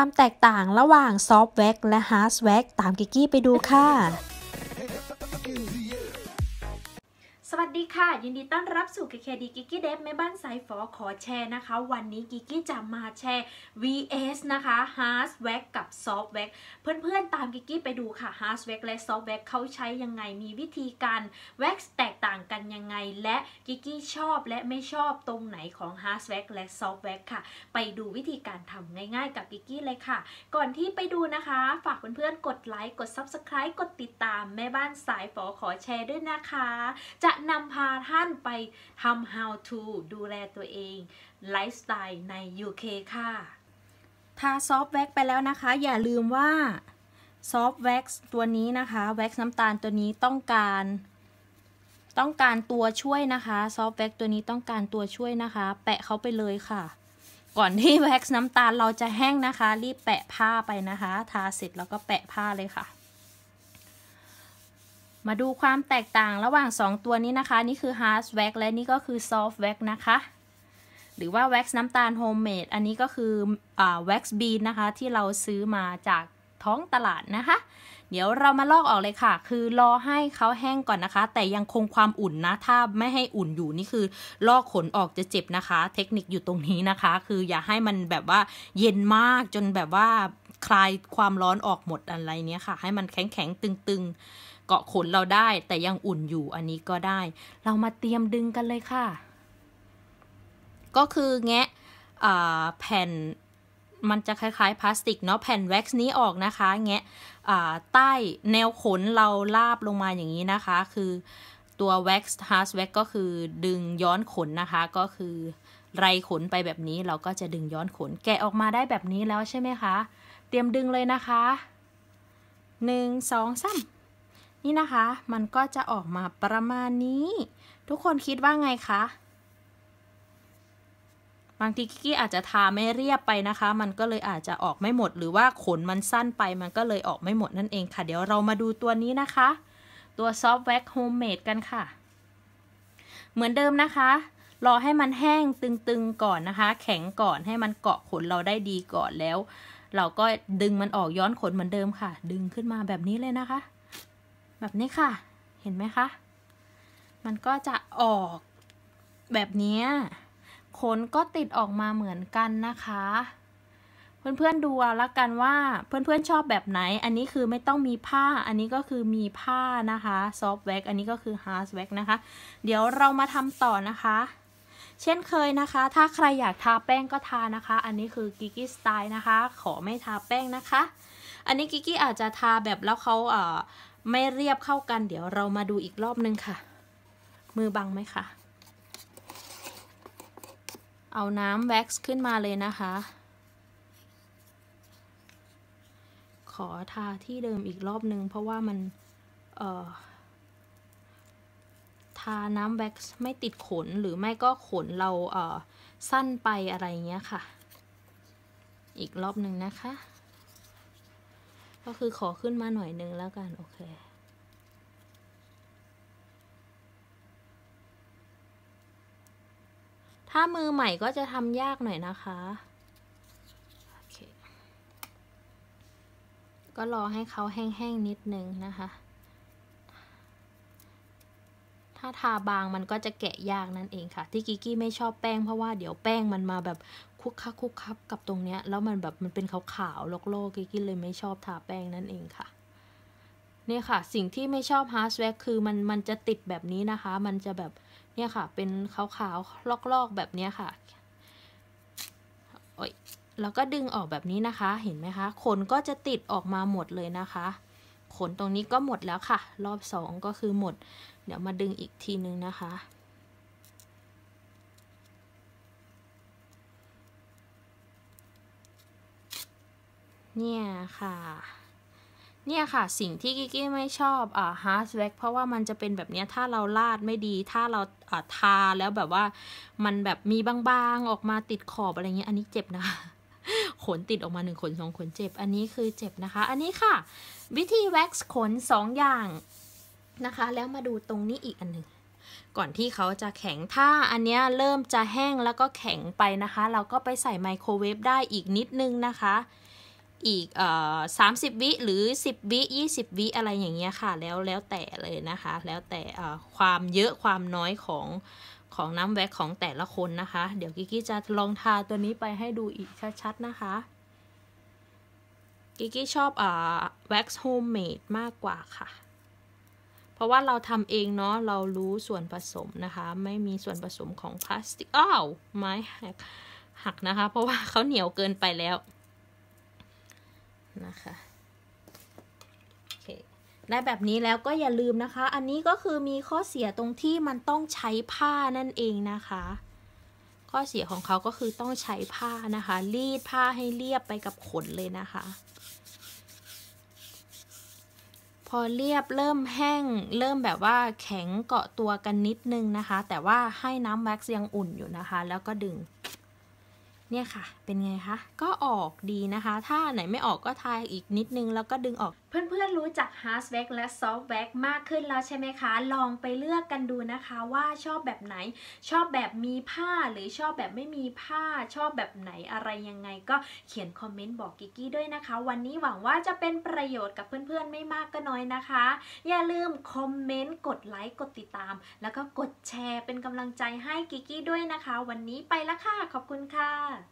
ความแตกต่างระหว่างซอฟต์แว็กและฮาร์ดแว็กตามกิกกี้ไปดูค่ะสวัสดีค่ะยินดีต้อนรับสู่คีกิก i g i เดฟแม่บ้านสายฟอขอแชร์นะคะ วันนี้กิกกี้จะมาแชร์ VS นะคะ Hard w a x กับ Soft w a x เพื่อนๆตามกิกกี้ไปดูค่ะ Hard w a x และ Soft w a x เขาใช้ยังไงมีวิธีการ w a x แตกต่างกันยังไงและกิกกี้ชอบและไม่ชอบตรงไหนของ Hard w a x และ Soft w a x ค่ะ ไปดูวิธีการทำง่ายๆ กับกิกกี้เลยค่ะ ก่อนที่ไปดูนะคะ ฝากเพื่อนๆกดไลค์กด Subscribe กดติดตามแม่บ้านสายฟอขอแชร์ด้วยนะคะจะนำพาท่านไปทำ how to ดูแลตัวเองไลฟ์สไตล์ใน UK ค่ะทาซอฟแว็กไปแล้วนะคะ อย่าลืมว่า ซอฟแว็กตัวนี้นะคะแว็กน้ำตาลตัวนี้ต้องการ ต้องการตัวช่วยนะคะ ซอฟแว็กตัวนี้ต้องการตัวช่วยนะคะ แปะเขาไปเลยค่ะ ก่อนที่แว็กน้ำตาลเราจะแห้งนะคะ รีบแปะผ้าไปนะคะทาเสร็จแล้วก็แปะผ้าเลยค่ะมาดูความแตกต่างระหว่าง 2 ตัวนี้นะคะ นี่คือ hard wax และนี่ก็คือ soft wax นะคะ หรือว่า wax น้ำตาลโฮมเมดอันนี้ก็คืออ wax bean นะคะที่เราซื้อมาจากท้องตลาดนะคะ เดี๋ยวเรามาลอกออกเลยค่ะ คือรอให้เขาแห้งก่อนนะคะ แต่ยังคงความอุ่นนะถ้าไม่ให้อุ่นอยู่นี่คือ ลอกขนออกจะเจ็บนะคะ เทคนิคอยู่ตรงนี้นะคะ คืออย่าให้มันแบบว่าเย็นมากจนแบบว่าคลายความร้อนออกหมดอะไรเนี้ยค่ะ ให้มันแข็งแข็งตึงๆเกาะขนเราได้แต่ยังอุ่นอยู่อันนี้ก็ได้ เรามาเตรียมดึงกันเลยค่ะ ก็คือแงะแผ่นมันจะคล้ายๆพลาสติกเนาะแผ่นแว็กซ์นี้ออกนะคะแงะใต้แนวขนเราลาบลงมาอย่างนี้นะคะ คือตัวแว็กซ์ x าร์ d แว็ก็คือดึงย้อนขนนะคะ ก็คือไรขนไปแบบนี้เราก็จะดึงย้อนขนแกะออกมาได้แบบนี้แล้วใช่ไหมคะเตรียมดึงเลยนะคะหนึ่งสองสามนี่นะคะ มันก็จะออกมาประมาณนี้ ทุกคนคิดว่าไงคะ บางทีกิ๊กี้อาจจะทาไม่เรียบไปนะคะ มันก็เลยอาจจะออกไม่หมด หรือว่าขนมันสั้นไป มันก็เลยออกไม่หมดนั่นเองค่ะ เดี๋ยวเรามาดูตัวนี้นะคะ ตัวซอฟต์แว็กโฮมเมดกันค่ะ เหมือนเดิมนะคะ รอให้มันแห้งตึงๆก่อนนะคะ แข็งก่อนให้มันเกาะขนเราได้ดีก่อนแล้ว เราก็ดึงมันออกย้อนขนเหมือนเดิมค่ะ ดึงขึ้นมาแบบนี้เลยนะคะแบบนี้ค่ะ เห็นไหมคะ มันก็จะออกแบบนี้ขนก็ติดออกมาเหมือนกันนะคะ เพื่อนๆดูเอาละกันว่าเพื่อนๆชอบแบบไหน อันนี้คือไม่ต้องมีผ้า อันนี้ก็คือมีผ้านะคะซอฟต์แว็กอันนี้ก็คือฮาร์ดแว็กนะคะ เดี๋ยวเรามาทำต่อนะคะ เช่นเคยนะคะ ถ้าใครอยากทาแป้งก็ทานะคะ อันนี้คือกิกี้สไตล์นะคะ ขอไม่ทาแป้งนะคะ อันนี้กิกี้อาจจะทาแบบแล้วเขาเอ่อไม่เรียบเข้ากัน เดี๋ยวเรามาดูอีกรอบนึงค่ะ มือบังไหมคะ เอาน้ำแว็กซ์ขึ้นมาเลยนะคะ ขอทาที่เดิมอีกรอบนึง เพราะว่ามันเอ่อทาน้ำแว็กซ์ไม่ติดขนหรือไม่ก็ขนเราเอ่อสั้นไปอะไรเงี้ยค่ะ อีกรอบหนึ่งนะคะก็คือขอขึ้นมาหน่อยนึงแล้วกัน โอเค ถ้ามือใหม่ก็จะทำยากหน่อยนะคะ ก็รอให้เขาแห้งๆนิดนึงนะคะถ้าทาบางมันก็จะแกะยากนั่นเองค่ะ ที่กิกกี้ไม่ชอบแป้งเพราะว่าเดี๋ยวแป้งมันมาแบบคุกคักคุกคับกับตรงเนี้ยแล้วมันแบบมันเป็นขาวๆโลกๆกิกกี้เลยไม่ชอบทาแป้งนั่นเองค่ะ เนี่ยค่ะสิ่งที่ไม่ชอบฮาร์สแวร์คือมันมันจะติดแบบนี้นะคะ มันจะแบบเนี่ยค่ะ เป็นขาวๆลอกๆแบบเนี้ยค่ะ้ยแล้วก็ดึงออกแบบนี้นะคะ เห็นไหมคะขนก็จะติดออกมาหมดเลยนะคะขนตรงนี้ก็หมดแล้วค่ะ รอบสองก็คือหมด เดี๋ยวมาดึงอีกทีนึงนะคะ เนี่ยค่ะ เนี่ยค่ะสิ่งที่กิกี้ไม่ชอบอ่าฮาร์ดแว็กเพราะว่ามันจะเป็นแบบนี้ถ้าเราลาดไม่ดีถ้าเราอ่าทาแล้วแบบว่ามันแบบมีบางๆออกมาติดขอบอะไรเงี้ยอันนี้เจ็บนะคะขนติดออกมา1ขน2ขนเจ็บ อันนี้คือเจ็บนะคะ อันนี้ค่ะวิธีแว็กซ์ขน 2 อย่างนะคะ แล้วมาดูตรงนี้อีกอันหนึ่ง ก่อนที่เขาจะแข็งถ้าอันเนี้ยเริ่มจะแห้งแล้วก็แข็งไปนะคะ เราก็ไปใส่ไมโครเวฟได้อีกนิดนึงนะคะอีกเอ่อสามสิบวิหรือสิบวิยี่สิบวิอะไรอย่างเงี้ยค่ะ แล้วแล้วแต่เลยนะคะ แล้วแต่เออ่ความเยอะความน้อยของของน้ำแว็กของแต่ละคนนะคะ เดี๋ยวกิกิจะลองทาตัวนี้ไปให้ดูอีกชัดๆนะคะ กิกิชอบอ่าแว็กซ์โฮมเมดมากกว่าค่ะ เพราะว่าเราทำเองเนาะเรารู้ส่วนผสมนะคะ ไม่มีส่วนผสมของพลาสติก อ้าว ไม้หักหักนะคะ เพราะว่าเขาเหนียวเกินไปแล้ว นะคะได้แบบนี้แล้วก็อย่าลืมนะคะ อันนี้ก็คือมีข้อเสียตรงที่มันต้องใช้ผ้านั่นเองนะคะ ข้อเสียของเขาก็คือต้องใช้ผ้านะคะ รีดผ้าให้เรียบไปกับขนเลยนะคะ พอเรียบเริ่มแห้ง เริ่มแบบว่าแข็งเกาะตัวกันนิดนึงนะคะ แต่ว่าให้น้ำแว็กซ์ยังอุ่นอยู่นะคะ แล้วก็ดึงเนี่ยค่ะ เป็นไงคะ ก็ออกดีนะคะ ถ้าไหนไม่ออกก็ทายอีกนิดนึงแล้วก็ดึงออก เพื่อนๆรู้จัก hard wax และ soft wax มากขึ้นแล้วใช่ไหมคะ ลองไปเลือกกันดูนะคะว่าชอบแบบไหน ชอบแบบมีผ้าหรือชอบแบบไม่มีผ้า ชอบแบบไหนอะไรยังไง ก็เขียนคอมเมนต์บอกกิกกี้ด้วยนะคะ วันนี้หวังว่าจะเป็นประโยชน์กับเพื่อน ๆไม่มากก็น้อยนะคะ อย่าลืมคอมเมนต์ กดไลค์ กดติดตาม แล้วก็กดแชร์เป็นกำลังใจให้กิกกี้ด้วยนะคะ วันนี้ไปละค่ะ ขอบคุณค่ะ